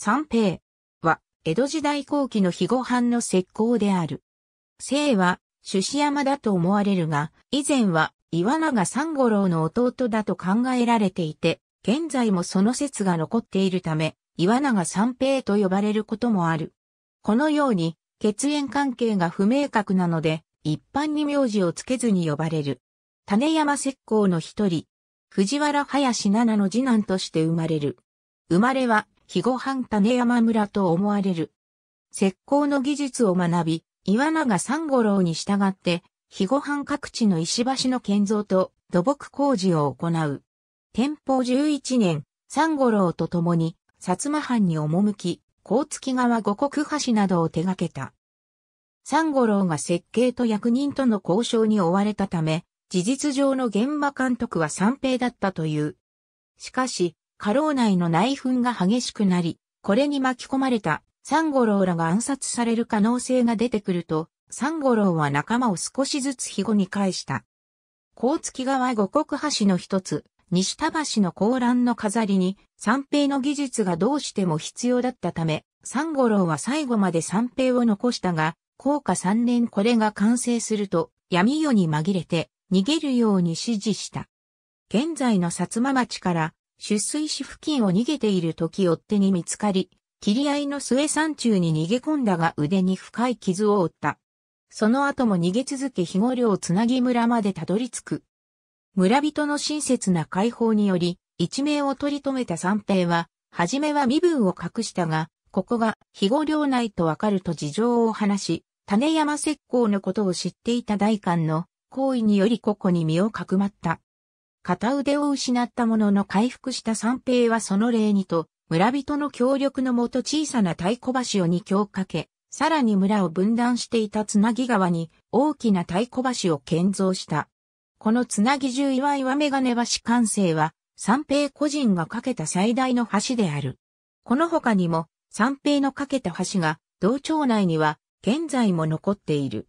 三平は、江戸時代後期の肥後藩の石膏である。姓は、種子山だと思われるが、以前は岩永三五郎の弟だと考えられていて、現在もその説が残っているため、岩永三平と呼ばれることもある。このように、血縁関係が不明確なので、一般に名字をつけずに呼ばれる。種山石膏の一人、藤原林七の次男として生まれる。生まれは、肥後藩種山村と思われる。石膏の技術を学び、岩永三五郎に従って、肥後藩各地の石橋の建造と土木工事を行う。天保11年、三五郎と共に、薩摩藩に赴き、甲月川五国橋などを手掛けた。三五郎が設計と役人との交渉に追われたため、事実上の現場監督は三平だったという。しかし、過労内の内紛が激しくなり、これに巻き込まれた三五郎らが暗殺される可能性が出てくると、三五郎は仲間を少しずつ庇護に返した。甲月川五国橋の一つ、西田橋の高欄の飾りに、三平の技術がどうしても必要だったため、三五郎は最後まで三平を残したが、降下三年これが完成すると、闇夜に紛れて、逃げるように指示した。現在の薩摩町から出水市付近を逃げている時追手に見つかり、切り合いの末山中に逃げ込んだが腕に深い傷を負った。その後も逃げ続け日後領つなぎ村までたどり着く。村人の親切な解放により、一命を取り留めた三平は、はじめは身分を隠したが、ここが肥後領内とわかると事情を話し、種山石膏のことを知っていた大官の行為によりここに身をかくまった。片腕を失ったものの回復した三平はその礼にと、村人の協力のもと小さな太鼓橋を二強かけ、さらに村を分断していたつなぎ川に大きな太鼓橋を建造した。このつなぎ中岩岩メガネ橋完成は、三平個人が架けた最大の橋である。この他にも、三平の架けた橋が、同町内には、現在も残っている。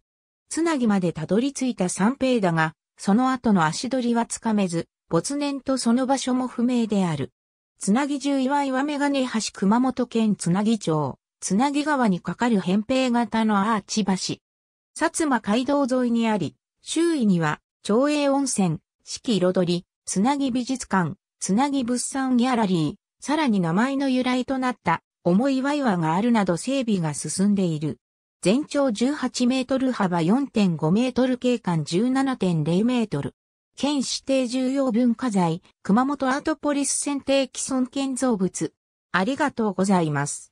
つなぎまでたどり着いた三平だが、その後の足取りはつかめず、没年とその場所も不明である。つなぎ十岩岩メガネ橋熊本県つなぎ町、つなぎ川に架かる扁平型のアーチ橋。薩摩街道沿いにあり、周囲には、町営温泉、四季彩り、つなぎ美術館、つなぎ物産ギャラリー、さらに名前の由来となった、重い岩岩があるなど整備が進んでいる。全長18メートル幅4.5メートル景観17.0メートル。県指定重要文化財、熊本アートポリス選定既存建造物。ありがとうございます。